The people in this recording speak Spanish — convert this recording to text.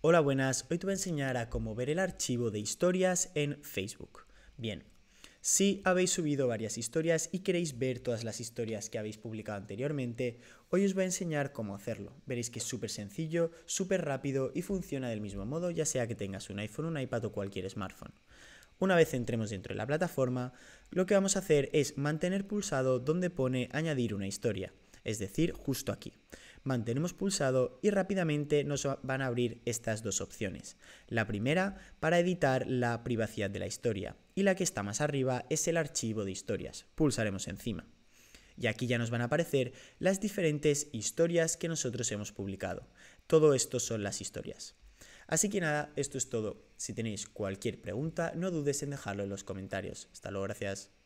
Hola, buenas. Hoy te voy a enseñar a cómo ver el archivo de historias en Facebook. Bien, si habéis subido varias historias y queréis ver todas las historias que habéis publicado anteriormente, hoy os voy a enseñar cómo hacerlo. Veréis que es súper sencillo, súper rápido y funciona del mismo modo, ya sea que tengas un iPhone, un iPad o cualquier smartphone. Una vez entremos dentro de la plataforma, lo que vamos a hacer es mantener pulsado donde pone añadir una historia es decir, justo aquí. Mantenemos pulsado y rápidamente nos van a abrir estas dos opciones. La primera para editar la privacidad de la historia y la que está más arriba es el archivo de historias. Pulsaremos encima. Y aquí ya nos van a aparecer las diferentes historias que nosotros hemos publicado. Todo esto son las historias. Así que nada, esto es todo. Si tenéis cualquier pregunta, no dudes en dejarlo en los comentarios. Hasta luego, gracias.